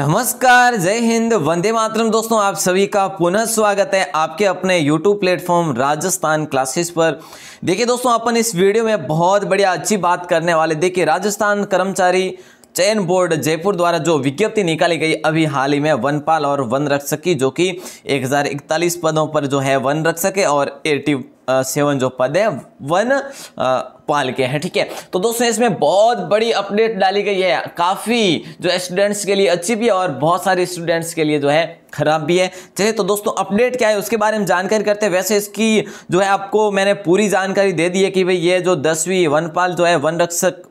नमस्कार जय हिंद वंदे मातरम दोस्तों आप सभी का पुनः स्वागत है आपके अपने YouTube प्लेटफॉर्म राजस्थान क्लासेस पर देखिए दोस्तों अपन इस वीडियो में बहुत बढ़िया अच्छी बात करने वाले देखिए राजस्थान कर्मचारी चयन बोर्ड जयपुर द्वारा जो विज्ञप्ति निकाली गई अभी हाल ही में वनपाल और वन रक्षक की जो कि 1041 पदों पर जो है वन रक्षक और एटी सेवन जो पद है वन पाल के हैं ठीक है ठीके? तो दोस्तों इसमें बहुत बड़ी अपडेट डाली गई है काफ़ी जो स्टूडेंट्स के लिए अच्छी भी है और बहुत सारे स्टूडेंट्स के लिए जो है खराब भी है चलिए तो दोस्तों अपडेट क्या है उसके बारे में जानकारी करते हैं वैसे इसकी जो है आपको मैंने पूरी जानकारी दे दी है कि भाई ये जो दसवीं वनपाल जो है वन रक्षक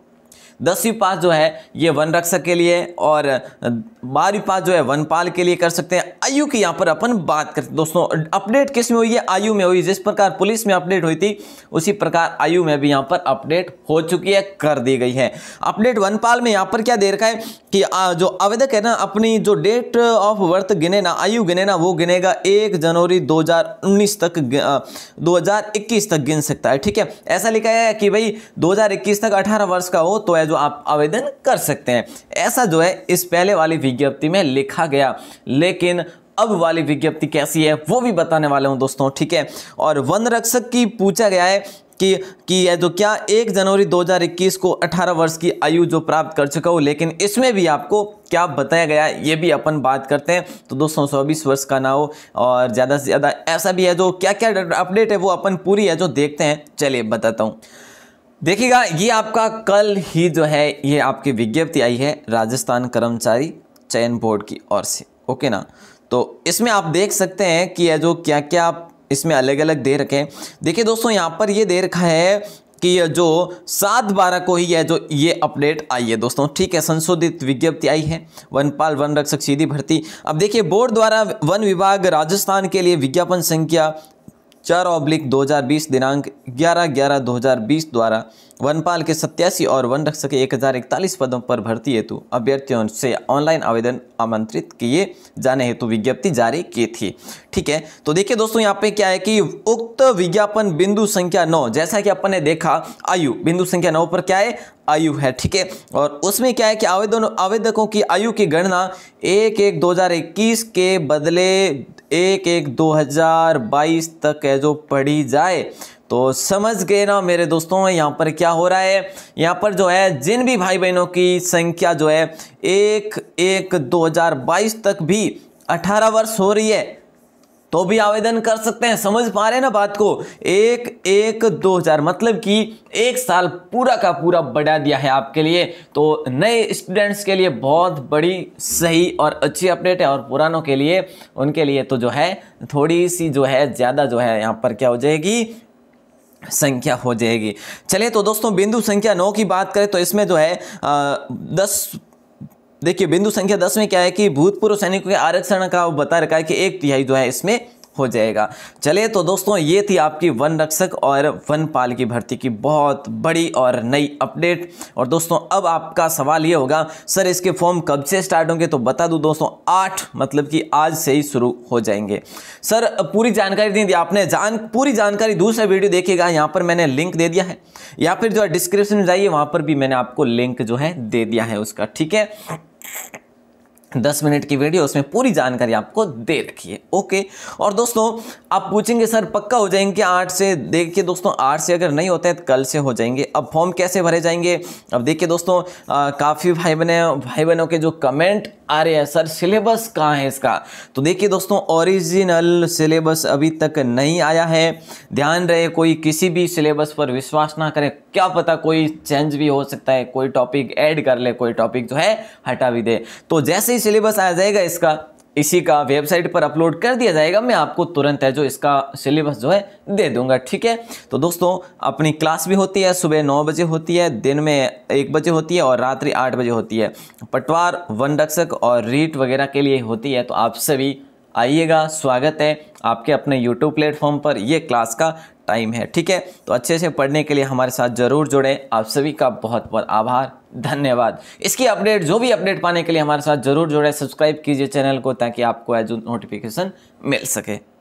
दसवीं पास जो है ये वन रक्षक के लिए और बारहवीं पास जो है वनपाल के लिए कर सकते हैं आयु की यहाँ पर अपन बात करते दोस्तों अपडेट किस में हुई है आयु में हुई जिस प्रकार पुलिस में अपडेट हुई थी उसी प्रकार आयु में भी यहाँ पर अपडेट हो चुकी है कर दी गई है अपडेट वनपाल में यहाँ पर क्या दे रखा है कि जो आवेदक है ना अपनी जो डेट ऑफ बर्थ गिने ना आयु गिने ना वो गिनेगा एक जनवरी दो तक दो तक गिन सकता है ठीक है ऐसा लिखा है कि भाई दो तक अठारह वर्ष का हो तो जो आप आवेदन कर सकते हैं ऐसा जो है इस पहले वाली विज्ञप्ति में लिखा गया लेकिन अब वाली विज्ञप्ति कैसी है वो भी बताने वाले हूँ दोस्तों ठीक है और वन रक्षक की पूछा गया है कि कि यह जो क्या एक जनवरी 2021 को 18 वर्ष की आयु जो प्राप्त कर चुका हो लेकिन इसमें भी आपको क्या बताया गया ये भी अपन बात करते हैं तो दोस्तों चौबीस वर्ष का ना हो और ज़्यादा से ज़्यादा ऐसा भी है जो क्या क्या अपडेट है वो अपन पूरी है जो देखते हैं चलिए बताता हूँ देखिएगा ये आपका कल ही जो है ये आपकी विज्ञप्ति आई है राजस्थान कर्मचारी चयन बोर्ड की ओर से ओके ना तो इसमें आप देख सकते हैं कि यह जो क्या क्या आप इसमें अलग अलग दे रखे हैं देखिए दोस्तों यहाँ पर ये दे रखा है कि यह जो सात बारह को ही यह जो ये अपडेट आई है दोस्तों ठीक है संशोधित विज्ञप्ति आई है वनपाल वन रक्षक सीधी भर्ती अब देखिए बोर्ड द्वारा वन विभाग राजस्थान के लिए विज्ञापन संख्या चार ऑब्लिक दो दिनांक ग्यारह ग्यारह 2020 द्वारा वनपाल के सत्यासी और वन रक्षक के एक हज़ार इकतालीस पदों पर भर्ती हेतु अभ्यर्थियों से ऑनलाइन आवेदन आमंत्रित किए जाने हेतु विज्ञप्ति जारी की थी ठीक है तो देखिए दोस्तों यहाँ पे क्या है कि उक्त विज्ञापन बिंदु संख्या नौ जैसा कि अपन ने देखा आयु बिंदु संख्या नौ पर क्या है आयु है ठीक है और उसमें क्या है कि आवेदन आवेदकों की आयु की गणना एक एक दो के बदले एक एक दो तक है है जो पढ़ी जाए तो समझ गए ना मेरे दोस्तों यहाँ पर क्या हो रहा है यहाँ पर जो है जिन भी भाई बहनों की संख्या जो है एक एक 2022 तक भी 18 वर्ष हो रही है तो भी आवेदन कर सकते हैं समझ पा रहे हैं ना बात को एक एक दो हजार मतलब कि एक साल पूरा का पूरा बढ़ा दिया है आपके लिए तो नए स्टूडेंट्स के लिए बहुत बड़ी सही और अच्छी अपडेट है और पुरानों के लिए उनके लिए तो जो है थोड़ी सी जो है ज़्यादा जो है यहाँ पर क्या हो जाएगी संख्या हो जाएगी चलिए तो दोस्तों बिंदु संख्या नौ की बात करें तो इसमें जो है आ, दस देखिए बिंदु संख्या दस में क्या है कि भूतपूर्व सैनिकों के आरक्षण का बता रखा है कि एक तिहाई जो है इसमें हो जाएगा चले तो दोस्तों ये थी आपकी वन रक्षक और वन पाल की भर्ती की बहुत बड़ी और नई अपडेट और दोस्तों अब आपका सवाल ये होगा सर इसके फॉर्म कब से स्टार्ट होंगे तो बता दूं दोस्तों आठ मतलब कि आज से ही शुरू हो जाएंगे सर पूरी जानकारी दे दी आपने जान पूरी जानकारी दूसरा वीडियो देखिएगा यहाँ पर मैंने लिंक दे दिया है या फिर जो डिस्क्रिप्शन में जाइए वहाँ पर भी मैंने आपको लिंक जो है दे दिया है उसका ठीक है दस मिनट की वीडियो उसमें पूरी जानकारी आपको दे रखी है ओके और दोस्तों आप पूछेंगे सर पक्का हो जाएंगे आठ से देखिए दोस्तों आठ से अगर नहीं होता है तो कल से हो जाएंगे अब फॉर्म कैसे भरे जाएंगे अब देखिए दोस्तों काफ़ी भाई बहने भाई बहनों के जो कमेंट अरे सर सिलेबस कहाँ है इसका तो देखिए दोस्तों ओरिजिनल सिलेबस अभी तक नहीं आया है ध्यान रहे कोई किसी भी सिलेबस पर विश्वास ना करें क्या पता कोई चेंज भी हो सकता है कोई टॉपिक ऐड कर ले कोई टॉपिक जो है हटा भी दे तो जैसे ही सिलेबस आ जाएगा इसका इसी का वेबसाइट पर अपलोड कर दिया जाएगा मैं आपको तुरंत है जो इसका सिलेबस जो है दे दूंगा ठीक है तो दोस्तों अपनी क्लास भी होती है सुबह नौ बजे होती है दिन में एक बजे होती है और रात्रि आठ बजे होती है पटवार वन रक्षक और रीट वगैरह के लिए होती है तो आप सभी आइएगा स्वागत है आपके अपने यूट्यूब प्लेटफॉर्म पर ये क्लास का टाइम है ठीक है तो अच्छे से पढ़ने के लिए हमारे साथ ज़रूर जुड़ें आप सभी का बहुत बहुत आभार धन्यवाद इसकी अपडेट जो भी अपडेट पाने के लिए हमारे साथ ज़रूर जुड़ें सब्सक्राइब कीजिए चैनल को ताकि आपको एज नोटिफिकेशन मिल सके